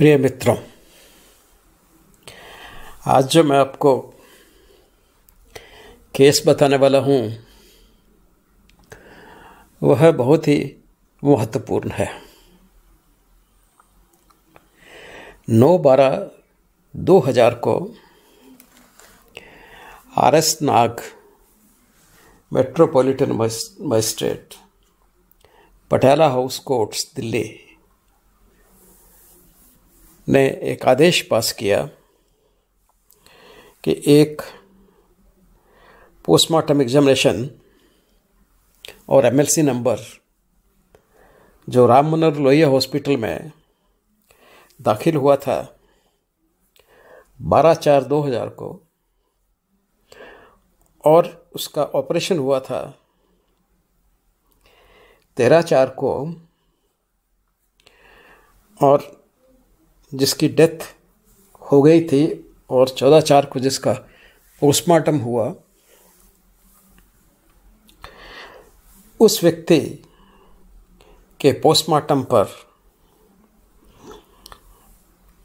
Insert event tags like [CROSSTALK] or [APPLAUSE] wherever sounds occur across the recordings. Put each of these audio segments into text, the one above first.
प्रिय मित्रों आज जो मैं आपको केस बताने वाला हूँ वह बहुत ही महत्वपूर्ण है 9 बारह 2000 को R S Nag metropolitan magistrate Patiala house courts Delhi ने एक आदेश पास किया कि एक पोस्टमार्टम एग्जामिनेशन और एमएलसी नंबर जो राम मनोहर लोहिया हॉस्पिटल में दाखिल हुआ था 12 चार 2000 को और उसका ऑपरेशन हुआ था तेरह चार को और जिसकी डेथ हो गई थी और चौदह चार को जिसका पोस्टमार्टम हुआ उस व्यक्ति के पोस्टमार्टम पर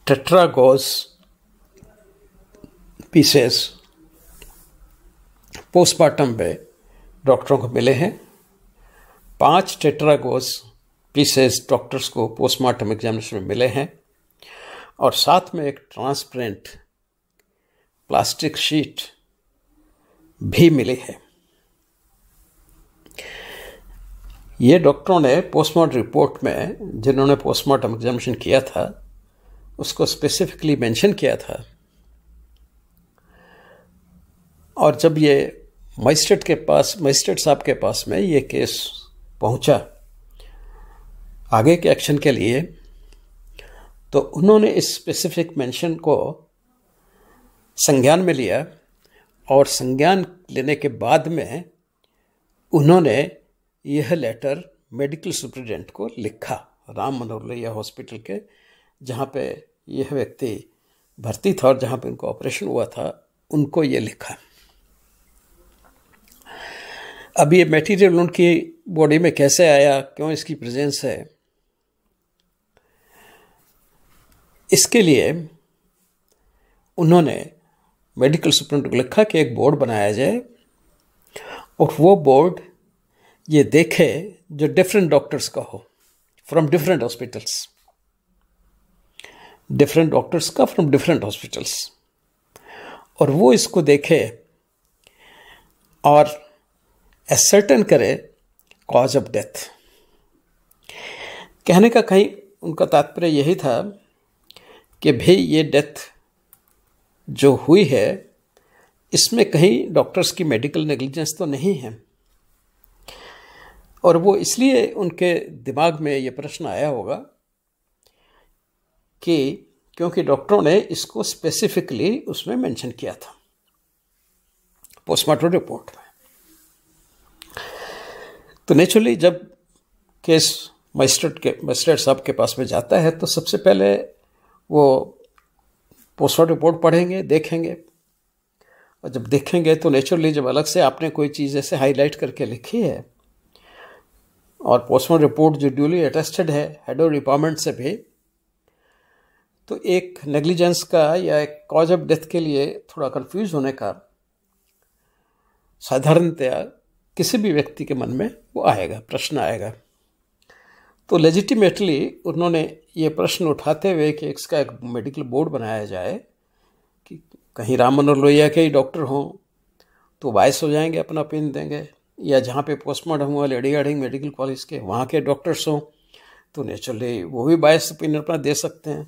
टेट्रागोस पीसेस पोस्टमार्टम में डॉक्टरों को मिले हैं पांच टेट्रागोस पीसेस डॉक्टर्स को पोस्टमार्टम एग्जामिनेशन में मिले हैं और साथ में एक ट्रांसपेरेंट प्लास्टिक शीट भी मिली है ये डॉक्टरों ने पोस्टमार्टम रिपोर्ट में जिन्होंने पोस्टमार्टम एग्जामिनेशन किया था उसको स्पेसिफिकली मेंशन किया था और जब ये मजिस्ट्रेट के पास मजिस्ट्रेट साहब के पास में ये केस पहुंचा आगे के एक्शन के लिए तो उन्होंने इस स्पेसिफिक मेंशन को संज्ञान में लिया और संज्ञान लेने के बाद में उन्होंने यह लेटर मेडिकल सुप्रिटेंडेंट को लिखा राम मनोहर लोहिया हॉस्पिटल के जहाँ पे यह व्यक्ति भर्ती था और जहाँ पे उनको ऑपरेशन हुआ था उनको ये लिखा अब ये मटेरियल उनकी बॉडी में कैसे आया क्यों इसकी प्रेजेंस है इसके लिए उन्होंने मेडिकल सुप्रिंट को लिखा कि एक बोर्ड बनाया जाए और वो बोर्ड ये देखे जो डिफरेंट डॉक्टर्स का हो from different hospitals different doctors का फ्रॉम डिफरेंट हॉस्पिटल्स और वो इसको देखे और एसर्टन करे कॉज ऑफ डेथ कहने का कहीं उनका तात्पर्य यही था कि भाई ये डेथ जो हुई है इसमें कहीं डॉक्टर्स की मेडिकल नेग्लिजेंस तो नहीं है और वो इसलिए उनके दिमाग में ये प्रश्न आया होगा कि क्योंकि डॉक्टरों ने इसको स्पेसिफिकली उसमें मेंशन किया था पोस्टमार्टम रिपोर्ट में तो नेचुरली जब केस मजिस्ट्रेट के मजिस्ट्रेट साहब के पास में जाता है तो सबसे पहले वो पोस्टमार्ट रिपोर्ट पढ़ेंगे देखेंगे और जब देखेंगे तो नेचुरली जब अलग से आपने कोई चीज़ ऐसे हाईलाइट करके लिखी है और पोस्टमार्टम रिपोर्ट जो ड्यूली अटेस्टेड है हेड ऑफ डिपार्टमेंट से भी तो एक नेग्लिजेंस का या एक कॉज ऑफ डेथ के लिए थोड़ा कंफ्यूज होने का साधारणतया किसी भी व्यक्ति के मन में वो आएगा प्रश्न आएगा तो लेजिटिमेटली उन्होंने ये प्रश्न उठाते हुए कि इसका एक मेडिकल बोर्ड बनाया जाए कि कहीं राम मनोहर लोहिया के ही डॉक्टर हों तो बायस हो जाएंगे अपना पिन देंगे या जहाँ पे पोस्टमार्टम हुआ लेडी गार्डिंग मेडिकल कॉलेज के वहाँ के डॉक्टर्स हों तो नेचुरली वो भी बायस पिन अपना दे सकते हैं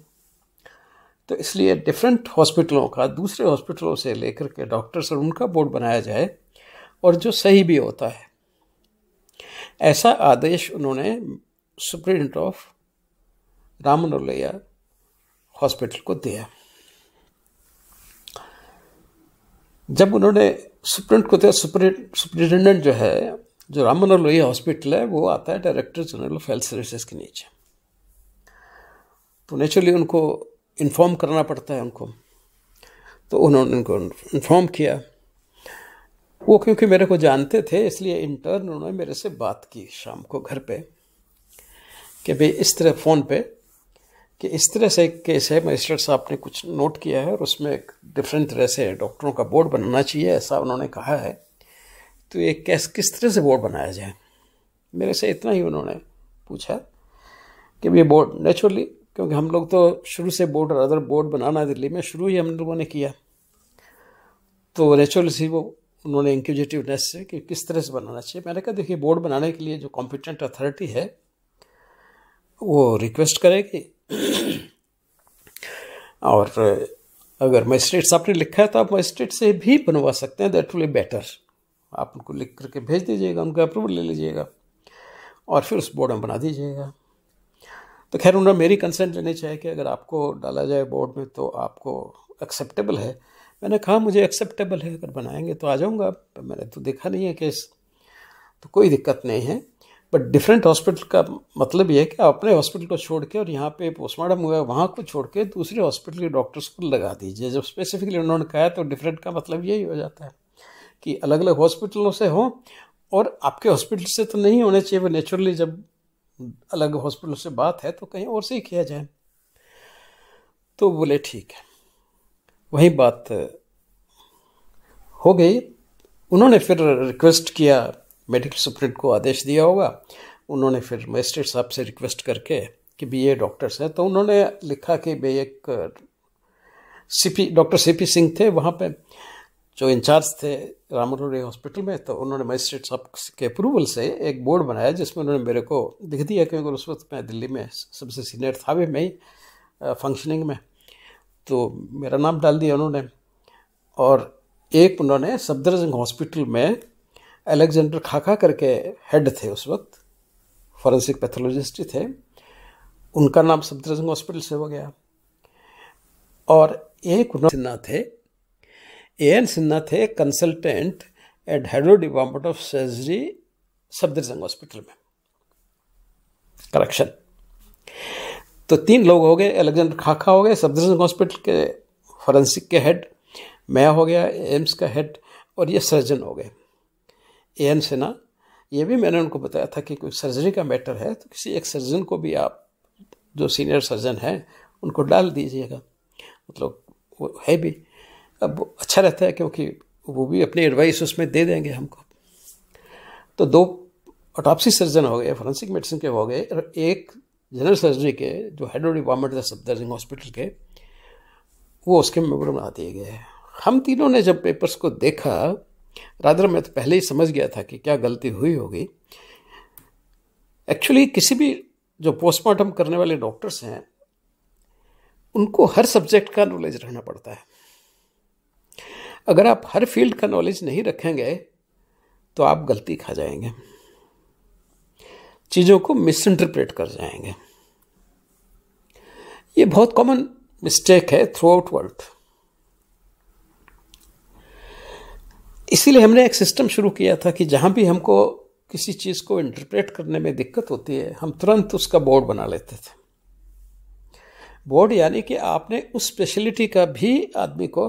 तो इसलिए डिफरेंट हॉस्पिटलों का दूसरे हॉस्पिटलों से लेकर के डॉक्टर्स और उनका बोर्ड बनाया जाए और जो सही भी होता है ऐसा आदेश उन्होंने सुप्रिंटेंडेंट ऑफ रामनोलैया हॉस्पिटल को दिया जब उन्होंने सुप्रिंट को दिया सुप्रिंटेंडेंट जो है जो राम और लोहिया हॉस्पिटल है वो आता है director general of health services के नीचे तो नेचुरली उनको इन्फॉर्म करना पड़ता है उनको तो उन्होंने उनको इन्फॉर्म किया वो क्योंकि मेरे को जानते थे इसलिए इंटर्न उन्होंने मेरे से बात की शाम को घर पे कि भाई इस तरह फ़ोन पे कि इस तरह से एक केस है मजिस्ट्रेट साहब ने कुछ नोट किया है और उसमें एक डिफरेंट तरह से डॉक्टरों का बोर्ड बनाना चाहिए ऐसा उन्होंने कहा है तो ये कैस किस तरह से बोर्ड बनाया जाए मेरे से इतना ही उन्होंने पूछा कि ये बोर्ड नेचुरली क्योंकि हम लोग तो शुरू से बोर्ड और अदर बोर्ड बनाना दिल्ली में शुरू ही हम लोगों ने किया तो नेचुरल सी वो उन्होंने इंक्यूजिटिवनेस से कि किस तरह से बनाना चाहिए मैंने कहा देखिए बोर्ड बनाने के लिए जो कॉम्पिटेंट अथॉरिटी है वो रिक्वेस्ट करेगी [CLEARS THROAT] और अगर मजिस्ट्रेट साहब ने लिखा है तो आप मजिस्ट्रेट से भी बनवा सकते हैं दैट विल ए बेटर आप उनको लिख करके भेज दीजिएगा उनका अप्रूवल ले लीजिएगा और फिर उस बोर्ड में बना दीजिएगा तो खैर उन्होंने मेरी कंसेंट लेनी चाहिए कि अगर आपको डाला जाए बोर्ड में तो आपको एक्सेप्टेबल है मैंने कहा मुझे एक्सेप्टेबल है अगर बनाएंगे तो आ जाऊँगा तो मैंने तो देखा नहीं है केस तो कोई दिक्कत नहीं है बट डिफरेंट हॉस्पिटल का मतलब यह है कि आप अपने हॉस्पिटल को छोड़ के और यहाँ पे पोस्टमार्टम हुआ वहाँ को छोड़ के दूसरे हॉस्पिटल के डॉक्टर्स को लगा दीजिए जब स्पेसिफिकली उन्होंने कहा तो डिफरेंट का मतलब यही हो जाता है कि अलग अलग हॉस्पिटलों से हो और आपके हॉस्पिटल से तो नहीं होने चाहिए वो नेचुरली जब अलग हॉस्पिटल से बात है तो कहीं और से ही किया जाए तो बोले ठीक है वही बात हो गई उन्होंने फिर रिक्वेस्ट किया मेडिकल सुप्रिंट को आदेश दिया होगा उन्होंने फिर मजिस्ट्रेट साहब से रिक्वेस्ट करके कि भी ये डॉक्टर्स हैं तो उन्होंने लिखा कि भाई एक सीपी डॉक्टर सीपी सिंह थे वहाँ पे जो इंचार्ज थे रामरूरी हॉस्पिटल में तो उन्होंने मजिस्ट्रेट साहब के अप्रूवल से एक बोर्ड बनाया जिसमें उन्होंने मेरे को लिख दिया क्योंकि उस वक्त मैं दिल्ली में सबसे सीनियर था भी मैं ही फंक्शनिंग में तो मेरा नाम डाल दिया उन्होंने और एक उन्होंने सफदरजंग हॉस्पिटल में एलेक्जेंडर खाखा करके हेड थे उस वक्त फॉरेंसिक पैथोलॉजिस्ट थे उनका नाम सफदरजंग हॉस्पिटल से हो गया और एक सिन्हा थे ए एन सिन्हा थे consultant at head of department of surgery Safdar Singh hospital में करेक्शन तो तीन लोग हो गए एलेक्जेंडर खाखा हो गए सफदर सिंह हॉस्पिटल के फॉरेंसिक के हेड मैं हो गया एम्स का हेड और ये सर्जन हो गए ए एन सिन्हा ये भी मैंने उनको बताया था कि कोई सर्जरी का मैटर है तो किसी एक सर्जन को भी आप जो सीनियर सर्जन हैं उनको डाल दीजिएगा मतलब वो है भी अब अच्छा रहता है क्योंकि वो भी अपनी एडवाइस उसमें दे देंगे हमको तो दो ऑटोपसी सर्जन हो गए फोरेंसिक मेडिसिन के हो गए और एक जनरल सर्जरी के जो head of department Safdarjung hospital के वो उसके मेम्बर बना दिए गए हम तीनों ने जब पेपर्स को देखा राधर मैं तो पहले ही समझ गया था कि क्या गलती हुई होगी एक्चुअली किसी भी जो पोस्टमार्टम करने वाले डॉक्टर्स हैं उनको हर सब्जेक्ट का नॉलेज रखना पड़ता है अगर आप हर फील्ड का नॉलेज नहीं रखेंगे तो आप गलती खा जाएंगे चीज़ों को मिस इंटरप्रेट कर जाएंगे ये बहुत कॉमन मिस्टेक है थ्रू आउट वर्ल्ड इसीलिए हमने एक सिस्टम शुरू किया था कि जहाँ भी हमको किसी चीज़ को इंटरप्रेट करने में दिक्कत होती है हम तुरंत उसका बोर्ड बना लेते थे बोर्ड यानी कि आपने उस स्पेशलिटी का भी आदमी को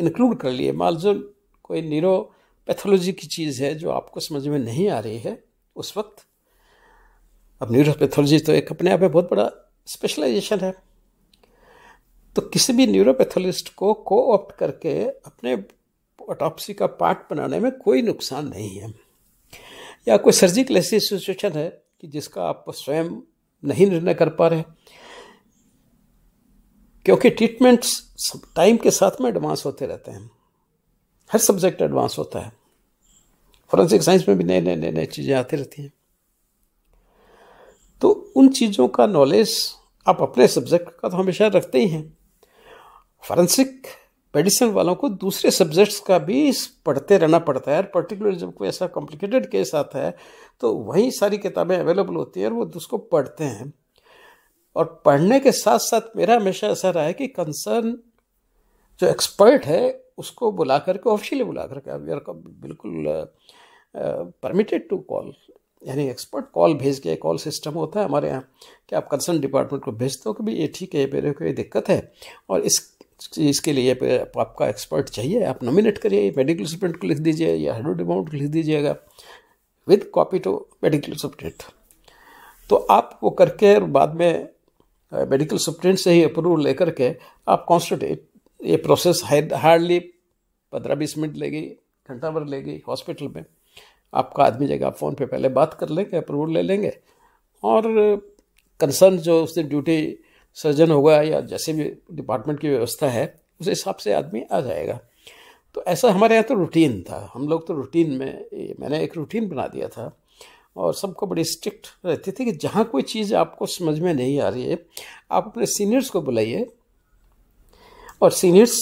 इंक्लूड कर लिए माल जो कोई न्यूरो पैथोलॉजी की चीज़ है जो आपको समझ में नहीं आ रही है उस वक्त अब न्यूरोपैथोलॉजी तो एक अपने आप में बहुत बड़ा स्पेशलाइजेशन है तो किसी भी न्यूरोपैथोलिस्ट को को ऑप्ट करके अपने ऑटोप्सी का पार्ट बनाने में कोई नुकसान नहीं है या कोई सर्जिकल ऐसी सिचुएशन है कि जिसका आप स्वयं नहीं निर्णय कर पा रहे क्योंकि ट्रीटमेंट्स टाइम के साथ में एडवांस होते रहते हैं हर सब्जेक्ट एडवांस होता है फॉरेंसिक साइंस में भी नए नए नए नए चीज़ें आती रहती हैं तो उन चीज़ों का नॉलेज आप अपने सब्जेक्ट का तो हमेशा रखते ही हैं फॉरेंसिक मेडिसिन वालों को दूसरे सब्जेक्ट्स का भी पढ़ते रहना पड़ता है और पर्टिकुलर जब कोई ऐसा कॉम्प्लिकेटेड केस आता है तो वही सारी किताबें अवेलेबल होती हैं और वो उसको पढ़ते हैं और पढ़ने के साथ साथ मेरा हमेशा ऐसा रहा है कि कंसर्न जो एक्सपर्ट है उसको बुला करके ऑफिशियली बुला करके वी आर बिल्कुल परमिटेड टू कॉल यानी एक्सपर्ट कॉल भेज के कॉल सिस्टम होता है हमारे यहाँ कि आप कंसर्न डिपार्टमेंट को भेजते हो कि भाई ये ठीक है ये मेरे को ये दिक्कत है और इस इसके लिए आपका एक्सपर्ट चाहिए आप नॉमिनेट करिए मेडिकल सप्रेंट को लिख दीजिए या हंड्रेड अमाउंट लिख दीजिएगा with copy to medical superintendent तो आप वो करके और बाद में मेडिकल सप्रेंट से ही अप्रूवल लेकर के आप कॉन्स्टेंट ये प्रोसेस हार्डली पंद्रह बीस मिनट लेगी घंटा भर लेगी हॉस्पिटल में आपका आदमी जाएगा आप फ़ोन पे पहले बात कर लेंगे अप्रूवल ले लेंगे और कंसर्न जो उस दिन ड्यूटी सर्जन होगा या जैसे भी डिपार्टमेंट की व्यवस्था है उस हिसाब से आदमी आ जाएगा तो ऐसा हमारे यहाँ तो रूटीन था हम लोग तो रूटीन में मैंने एक रूटीन बना दिया था और सबको बड़ी स्ट्रिक्ट रहती थी कि जहाँ कोई चीज़ आपको समझ में नहीं आ रही है आप अपने सीनियर्स को बुलाइए और सीनियर्स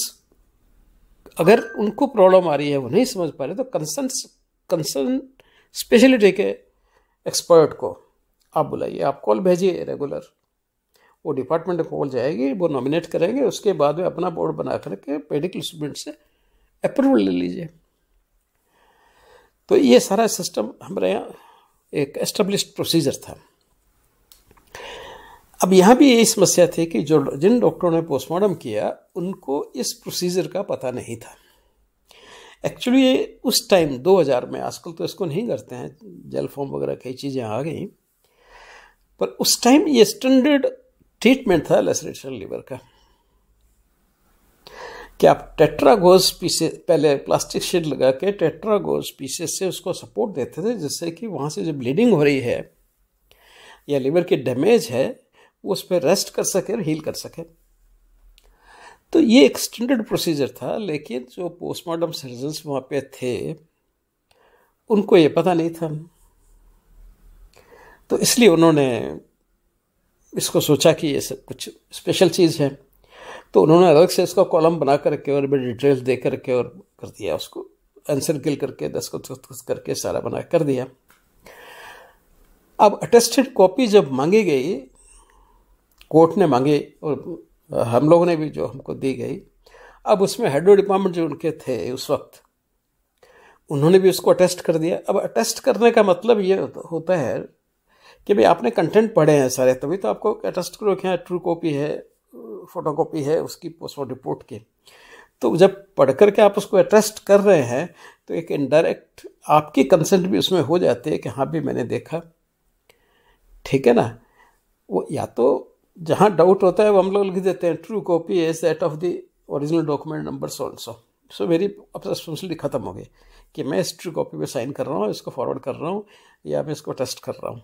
अगर उनको प्रॉब्लम आ रही है वो नहीं समझ पा रहे तो कंसर्न कंसर्न स्पेशलिटी के एक्सपर्ट को आप बुलाइए आप कॉल भेजिए रेगुलर वो डिपार्टमेंट ऑफ जाएगी वो नॉमिनेट करेंगे उसके बाद वे अपना बोर्ड बना करके मेडिकल स्टूडेंट से अप्रूवल ले लीजिए तो ये सारा सिस्टम हमारे यहाँ एक एस्टेब्लिश प्रोसीजर था अब यहाँ भी यही समस्या थी कि जो जिन डॉक्टरों ने पोस्टमार्टम किया उनको इस प्रोसीजर का पता नहीं था एक्चुअली उस टाइम 2000 में आजकल तो इसको नहीं करते हैं जेल फॉर्म वगैरह कई चीज़ें आ गई पर उस टाइम ये स्टैंडर्ड ट्रीटमेंट था लेसरेशन लीवर का कि आप टेट्रागोज पीसे पहले प्लास्टिक शीट लगा के टेट्रागोज पीसेस से उसको सपोर्ट देते थे जिससे कि वहाँ से जो ब्लीडिंग हो रही है या लीवर की डैमेज है वो उस पर रेस्ट कर सके और हील कर सके तो ये एक्सटेंडेड प्रोसीजर था लेकिन जो पोस्टमार्टम सर्जन वहाँ पे थे उनको ये पता नहीं था तो इसलिए उन्होंने इसको सोचा कि ये सब कुछ स्पेशल चीज़ है तो उन्होंने अलग से इसका कॉलम बना कर रखे और मैं डिटेल्स दे कर रखे और कर दिया उसको आंसर किल करके दस को करके सारा बना कर दिया अब अटेस्टेड कॉपी जब मांगी गई कोर्ट ने मांगी और हम लोगों ने भी जो हमको दी गई अब उसमें हेडो डिपार्टमेंट जो उनके थे उस वक्त उन्होंने भी उसको अटेस्ट कर दिया अब अटेस्ट करने का मतलब ये होता है कि भाई आपने कंटेंट पढ़े हैं सारे तभी तो आपको अटेस्ट करो क्या ट्रू कॉपी है फोटो कॉपी है उसकी पोस्टमार्टम रिपोर्ट के तो जब पढ़ करके आप उसको अटेस्ट कर रहे हैं तो एक इनडायरेक्ट आपकी कंसेंट भी उसमें हो जाती है कि हाँ भी मैंने देखा ठीक है ना वो या तो जहाँ डाउट होता है वो हम लोग लिख देते हैं true copy is that of the original document number so so so मेरी अब रिस्पॉन्सिबिलिटी ख़त्म हो गई कि मैं इस ट्रू कॉपी पे साइन कर रहा हूँ इसको फॉरवर्ड कर रहा हूँ या मैं इसको टेस्ट कर रहा हूँ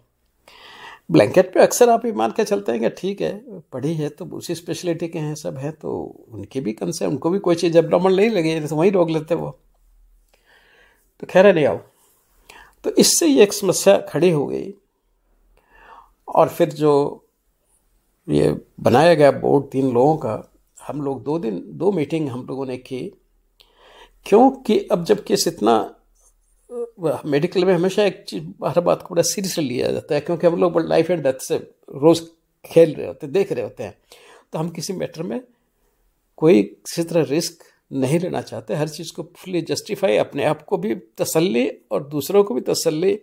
ब्लैंकेट पे अक्सर आप ये मान के चलते हैं कि ठीक है पढ़ी है तो उसी स्पेशलिटी के हैं सब हैं तो उनके भी कंसर्न उनको भी कोई चीज़ एबनॉर्मल नहीं लगी तो वहीं रोक लेते वो तो खैर नहीं आओ तो इससे ये एक समस्या खड़ी हो गई और फिर जो ये बनाया गया बोर्ड तीन लोगों का हम लोग दो दिन दो मीटिंग हम लोगों ने की क्योंकि अब जब केस इतना मेडिकल में हमेशा एक चीज हर बात को बड़ा सीरियसली लिया जाता है क्योंकि हम लोग लाइफ एंड डेथ से रोज़ खेल रहे होते देख रहे होते हैं तो हम किसी मैटर में कोई किसी तरह रिस्क नहीं लेना चाहते हर चीज़ को फुली जस्टिफाई अपने आप को भी तसल्ली और दूसरों को भी तसल्ली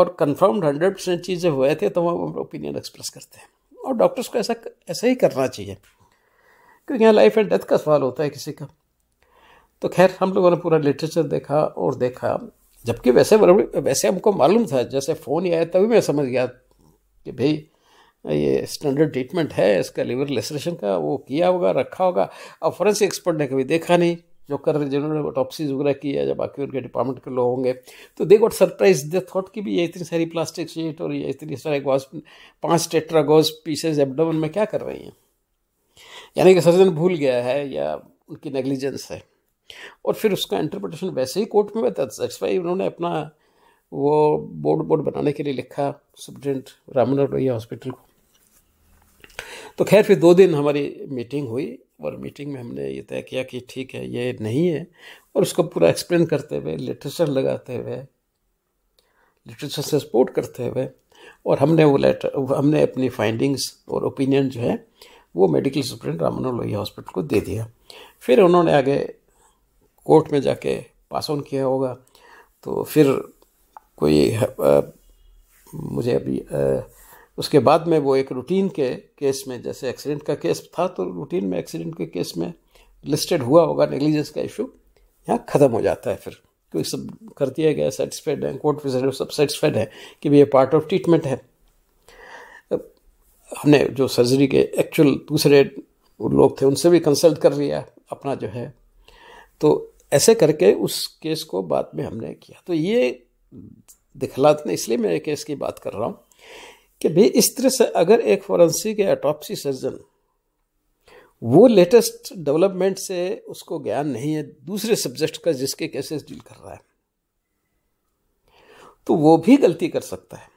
और कन्फर्म्ड हंड्रेड परसेंट चीज़ें हुए थे तो हम ओपिनियन एक्सप्रेस करते हैं और डॉक्टर्स को ऐसा ऐसा ही करना चाहिए क्योंकि यहाँ लाइफ एंड डेथ का सवाल होता है किसी का तो खैर हम लोगों ने पूरा लिटरेचर देखा और देखा जबकि वैसे वैसे हमको मालूम था जैसे फ़ोन ही आया तभी मैं समझ गया कि भाई ये स्टैंडर्ड ट्रीटमेंट है इसका लिवर लेसरेशन का वो किया होगा रखा होगा अब फॉरेंसिक एक्सपर्ट ने कभी देखा नहीं जो कर रहे जिन्होंने ऑटोपसीज वगैरह की या जब बाकी उनके डिपार्टमेंट के लोग होंगे तो they got surprise they thought कि भी ये इतनी सारी प्लास्टिक शीट और ये इतनी सारे गॉस पाँच गोज पीसेज एबडोमन में क्या कर रही हैं यानी कि सर्जन भूल गया है या उनकी नेग्लिजेंस है और फिर उसका इंटरप्रटेशन वैसे ही कोर्ट में हुआ दैट्स वाई उन्होंने अपना वो बोर्ड बोर्ड बनाने के लिए लिखा सुप्रिटेंडेंट रामनाथ लोहिया हॉस्पिटल को तो खैर फिर दो दिन हमारी मीटिंग हुई और मीटिंग में हमने ये तय किया कि ठीक है ये नहीं है और उसको पूरा एक्सप्लेन करते हुए लिटरेचर लगाते हुए लिटरेचर से सपोर्ट करते हुए और हमने वो लेटर हमने अपनी फाइंडिंग्स और ओपिनियन जो है वो medical superintendent Ramanand Lohia hospital को दे दिया फिर उन्होंने आगे कोर्ट में जाके पास ऑन किया होगा तो फिर कोई आ, मुझे अभी आ, उसके बाद में वो एक रूटीन के केस में जैसे एक्सीडेंट का केस था तो रूटीन में एक्सीडेंट के केस में लिस्टेड हुआ होगा नेग्लिजेंस का इशू यहाँ ख़त्म हो जाता है फिर क्योंकि सब कर दिया गया सेटिस्फाइड है कोर्ट फिजर सब सेटिस्फाइड है कि भी ये पार्ट ऑफ ट्रीटमेंट है हमने जो सर्जरी के एक्चुअल दूसरे लोग थे उनसे भी कंसल्ट कर लिया अपना जो है तो ऐसे करके उस केस को बाद में हमने किया तो ये दिखलाते इसलिए मैं केस की बात कर रहा हूँ कि भाई इस तरह से अगर एक फॉरेंसिक एटॉप्सी सर्जन वो लेटेस्ट डेवलपमेंट से उसको ज्ञान नहीं है दूसरे सब्जेक्ट का जिसके केसेस डील कर रहा है तो वो भी गलती कर सकता है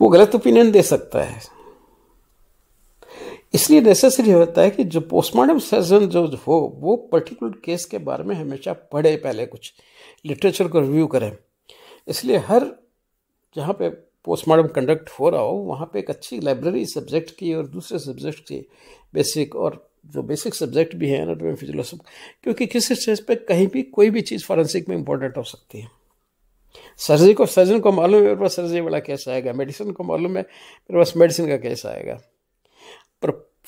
वो गलत ओपिनियन दे सकता है इसलिए नेसेसरी होता है कि जो पोस्टमार्टम सर्जन जो हो वो पर्टिकुलर केस के बारे में हमेशा पढ़े पहले कुछ लिटरेचर को रिव्यू करें इसलिए हर जहाँ पे पोस्टमार्टम कंडक्ट हो रहा हो वहाँ पे एक अच्छी लाइब्रेरी सब्जेक्ट की और दूसरे सब्जेक्ट की बेसिक और जो बेसिक सब्जेक्ट भी हैं एनाटॉमी फिजियोलॉजी क्योंकि किसी स्टेज पे कहीं भी कोई भी चीज़ फॉरेंसिक में इंपॉर्टेंट हो सकती है सर्जरी को सर्जन को मालूम है मेरे पास सर्जरी वाला कैसा आएगा मेडिसिन को मालूम है मेरे पास मेडिसिन का कैसा आएगा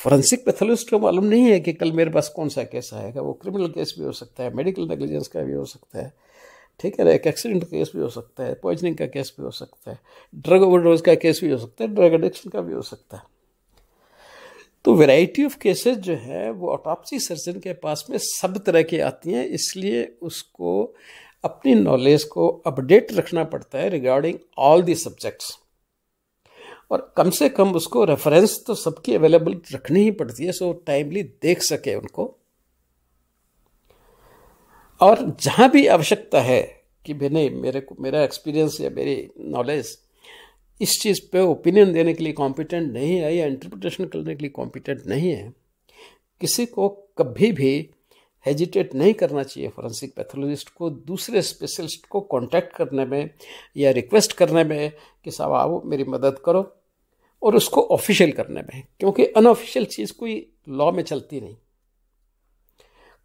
फॉरेंसिक पैथोलॉजिस्ट को मालूम नहीं है कि कल मेरे पास कौन सा केस आएगा वो क्रिमिनल केस भी हो सकता है मेडिकल नेग्लिजेंस का भी हो सकता है ठीक है ना एक एक्सीडेंट केस भी हो सकता है पॉइजनिंग का केस भी हो सकता है ड्रग ओवरडोज का केस भी हो सकता है ड्रग एडिक्शन का भी हो सकता है तो वैरायटी ऑफ केसेस जो है वो ऑटोपसी सर्जन के पास में सब तरह की आती हैं इसलिए उसको अपनी नॉलेज को अपडेट रखना पड़ता है रिगार्डिंग ऑल दी सब्जेक्ट्स और कम से कम उसको रेफरेंस तो सबकी अवेलेबल रखनी ही पड़ती है सो टाइमली देख सके उनको और जहाँ भी आवश्यकता है कि भाई नहीं मेरे को मेरा एक्सपीरियंस या मेरी नॉलेज इस चीज़ पे ओपिनियन देने के लिए कॉम्पिटेंट नहीं है या इंटरप्रिटेशन करने के लिए कॉम्पिटेंट नहीं है किसी को कभी भी हेजिटेट नहीं करना चाहिए फोरेंसिक पैथोलॉजिस्ट को दूसरे स्पेशलिस्ट को कांटेक्ट करने में या रिक्वेस्ट करने में कि साहब आओ मेरी मदद करो और उसको ऑफिशियल करने में क्योंकि अनऑफिशियल चीज़ कोई लॉ में चलती नहीं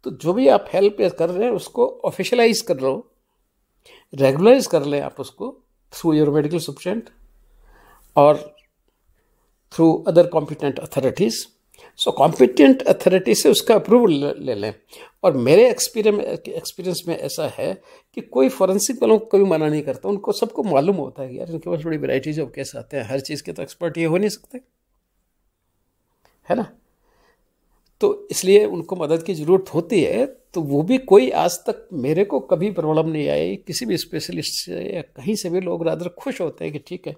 तो जो भी आप हेल्प कर रहे हैं उसको ऑफिशलाइज कर लो रेगुलराइज कर लें आप उसको थ्रू योर मेडिकल सुप्रेंट और through other competent authorities so competent authority से उसका अप्रूवल ले लें और मेरे एक्सपीरियंस में ऐसा है कि कोई फॉरेंसिक वालों को कभी मना नहीं करता उनको सबको मालूम होता है यार इनके पास बड़ी वेराइटीज ऑफ केस आते हैं हर चीज़ के तो एक्सपर्ट ये हो नहीं सकते है ना तो इसलिए उनको मदद की ज़रूरत होती है तो वो भी कोई आज तक मेरे को कभी प्रॉब्लम नहीं आई किसी भी स्पेशलिस्ट से या कहीं से भी लोग रादर खुश होते हैं कि ठीक है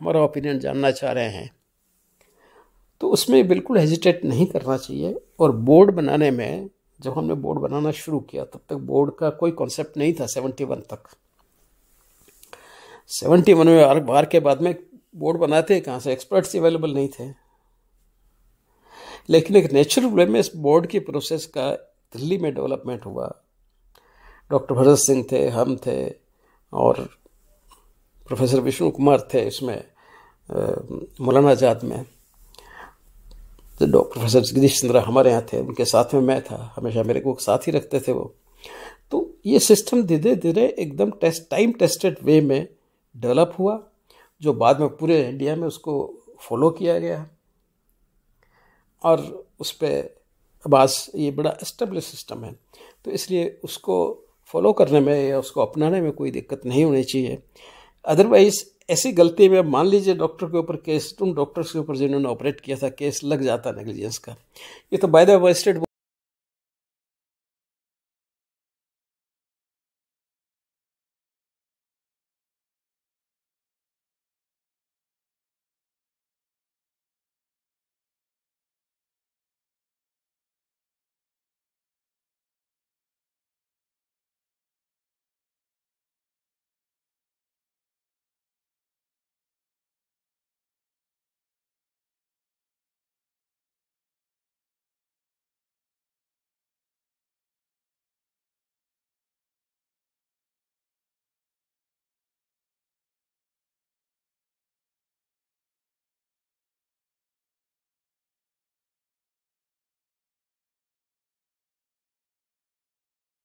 हमारा ओपिनियन जानना चाह रहे हैं तो उसमें बिल्कुल हेजिटेट नहीं करना चाहिए और बोर्ड बनाने में जब हमने बोर्ड बनाना शुरू किया तब तक बोर्ड का कोई कॉन्सेप्ट नहीं था सेवेंटी वन तक सेवेंटी वन में बार के बाद में बोर्ड बनाते कहाँ से एक्सपर्ट्स अवेलेबल नहीं थे लेकिन एक नेचुरल वे में इस बोर्ड की प्रोसेस का दिल्ली में डेवलपमेंट हुआ डॉक्टर भरत सिंह थे हम थे और प्रोफेसर विष्णु कुमार थे इसमें मौलाना आजाद में तो डॉक्टर प्रोफेसर जगदीश चंद्रा हमारे यहाँ थे उनके साथ में मैं था हमेशा मेरे को साथ ही रखते थे वो तो ये सिस्टम धीरे धीरे एकदम टेस्ट टाइम टेस्टेड वे में डेवलप हुआ जो बाद में पूरे इंडिया में उसको फॉलो किया गया और उस पर बास ये बड़ा इस्टेब्लिश सिस्टम है तो इसलिए उसको फॉलो करने में या उसको अपनाने में कोई दिक्कत नहीं होनी चाहिए अदरवाइज़ ऐसी गलती में मान लीजिए डॉक्टर के ऊपर केस तुम डॉक्टर्स के ऊपर जिन्होंने ऑपरेट किया था केस लग जाता नेग्लिजेंस का ये तो बाय द स्टेट